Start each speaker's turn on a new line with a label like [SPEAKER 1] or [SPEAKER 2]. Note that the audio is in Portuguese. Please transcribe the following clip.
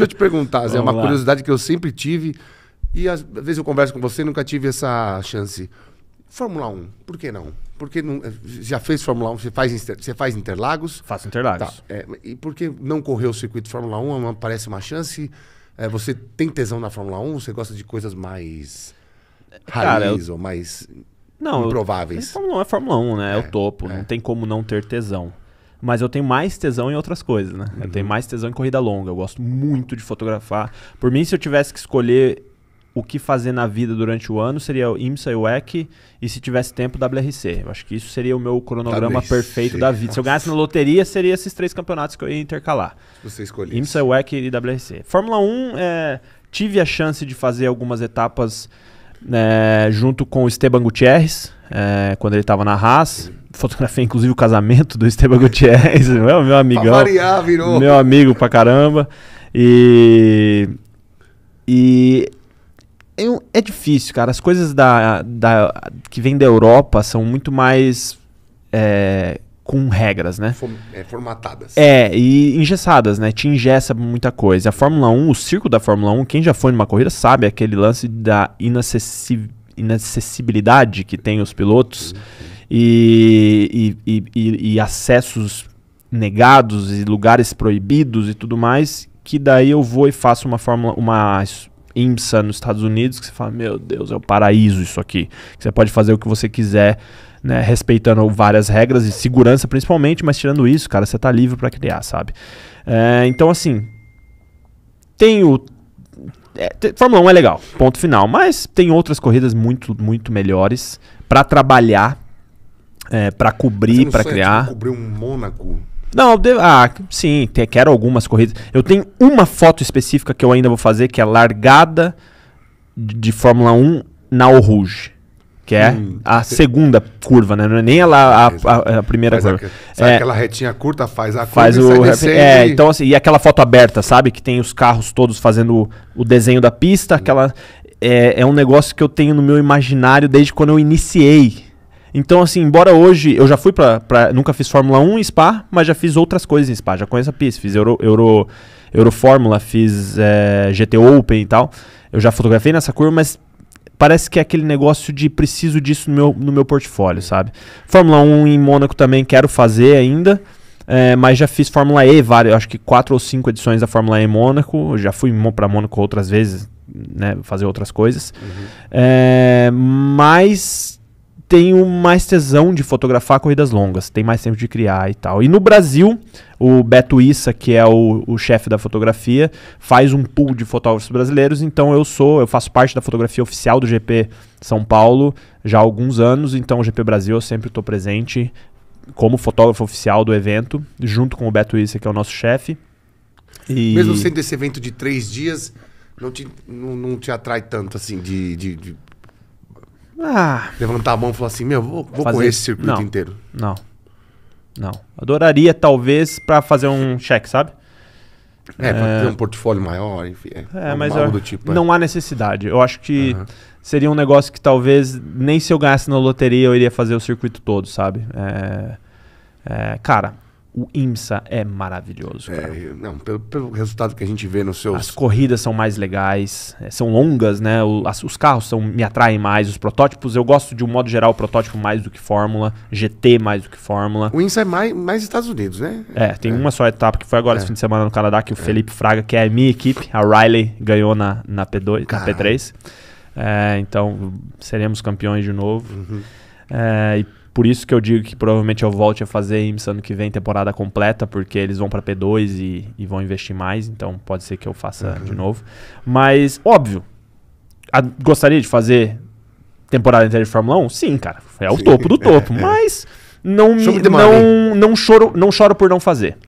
[SPEAKER 1] Deixa eu te perguntar, Zé, é uma lá. curiosidade
[SPEAKER 2] que eu sempre tive, e às vezes eu converso com você e nunca tive essa chance. Fórmula 1, por que não? Porque não, já fez Fórmula 1, você faz, você faz Interlagos? Faço Interlagos. Tá, é, e por que não correr o circuito Fórmula 1? É uma, parece uma chance. É, você tem tesão na Fórmula 1? Você gosta de coisas mais raras ou mais
[SPEAKER 1] não, improváveis?
[SPEAKER 2] Não Fórmula 1 é Fórmula 1, né? É, é o topo, é. não tem como não ter tesão mas eu tenho mais tesão em outras coisas, né? Uhum. Eu tenho mais tesão em corrida longa. Eu gosto muito de fotografar. Por mim, se eu tivesse que escolher o que fazer na vida durante o ano seria o IMSA e o EC, e se tivesse tempo, WRC. Eu acho que isso seria o meu cronograma perfeito da vida. Se eu ganhasse na loteria, seria esses três campeonatos que eu ia intercalar. você escolhe. IMSA, WEC e WRC. Fórmula 1, é, tive a chance de fazer algumas etapas é, junto com o Esteban Gutierrez, é, quando ele estava na Haas fotografei inclusive o casamento do Esteban Gutierrez, meu, meu amigão. Variar, virou. Meu amigo pra caramba. E. E. É, é difícil, cara. As coisas da, da, que vêm da Europa são muito mais. É, com regras, né? É, formatadas. É, e engessadas, né? Te engessa muita coisa. A Fórmula 1, o circo da Fórmula 1, quem já foi numa corrida sabe aquele lance da inacessi inacessibilidade que tem os pilotos. Sim, sim e, e, e, e acessos negados e lugares proibidos e tudo mais, que daí eu vou e faço uma fórmula, uma IMSA nos Estados Unidos, que você fala, meu Deus, é o paraíso isso aqui. Você pode fazer o que você quiser, né, respeitando várias regras de segurança principalmente, mas tirando isso, cara, você tá livre para criar, sabe? É, então, assim, tenho é, Fórmula 1 é legal, ponto final. Mas tem outras corridas muito, muito melhores para trabalhar é, para cobrir, para criar. Tipo, cobrir um Mônaco. Não, de... ah, sim, te... quero algumas corridas. Eu tenho uma foto específica que eu ainda vou fazer, que é largada de, de Fórmula 1 na Eau Rouge. Que é hum, a te... segunda curva, né? Não é nem a, a, a, a primeira faz é curva. A, é, aquela retinha curta faz a curva faz e o e É, e... então assim, e aquela foto aberta, sabe? Que tem os carros todos fazendo o desenho da pista. Hum. Aquela, é, é um negócio que eu tenho no meu imaginário desde quando eu iniciei então, assim, embora hoje eu já fui pra, pra. Nunca fiz Fórmula 1 em Spa, mas já fiz outras coisas em Spa. Já conheço a pista, fiz Euro, Euro, Euro Fórmula, fiz é, eh, GT Open e tal. Eu já fotografei nessa curva, mas parece que é aquele negócio de preciso disso no meu, no meu portfólio, sabe? Fórmula 1 em Mônaco também quero fazer ainda, é, mas já fiz Fórmula E, várias, acho que quatro ou cinco edições da Fórmula E em Mônaco, já fui para Mônaco outras vezes, né, fazer outras coisas. Uhum. É, mas tenho mais tesão de fotografar corridas longas, tem mais tempo de criar e tal. E no Brasil, o Beto Issa, que é o, o chefe da fotografia, faz um pool de fotógrafos brasileiros, então eu sou, eu faço parte da fotografia oficial do GP São Paulo já há alguns anos, então o GP Brasil eu sempre estou presente como fotógrafo oficial do evento, junto com o Beto Issa, que é o nosso chefe. E... Mesmo sendo esse evento de três dias, não te, não, não te atrai tanto assim de, de, de ah. Levantar a mão e falar assim, meu, vou, vou fazer... correr esse circuito não, inteiro. Não. Não. Adoraria, talvez, para fazer um cheque sabe? É, é, pra ter é. um portfólio maior, enfim. É, é mas eu, do tipo, é. não é. há necessidade. Eu acho que uhum. seria um negócio que talvez nem se eu ganhasse na loteria eu iria fazer o circuito todo, sabe? É, é cara, o IMSA é maravilhoso. É, não, pelo, pelo, resultado que a gente vê nos seus. As corridas são mais legais, é, são longas, né? O, as, os carros são, me atraem mais, os protótipos. Eu gosto de um modo geral, protótipo mais do que Fórmula, GT mais do que Fórmula. O IMSA é mais, mais Estados Unidos, né? É, tem é. uma só etapa que foi agora é. esse fim de semana no Canadá, que o é. Felipe Fraga, que é a minha equipe, a Riley, ganhou na, na, P2, na P3. É, então, seremos campeões de novo. Uhum. É, e por isso que eu digo que provavelmente eu volte a fazer IMSA ano que vem, temporada completa, porque eles vão para P2 e, e, vão investir mais, então pode ser que eu faça uhum. de novo. Mas, óbvio, a, gostaria de fazer temporada inteira de Fórmula 1? Sim, cara, é o Sim. topo do topo, é, mas não, me, não, não, choro, não choro por não fazer.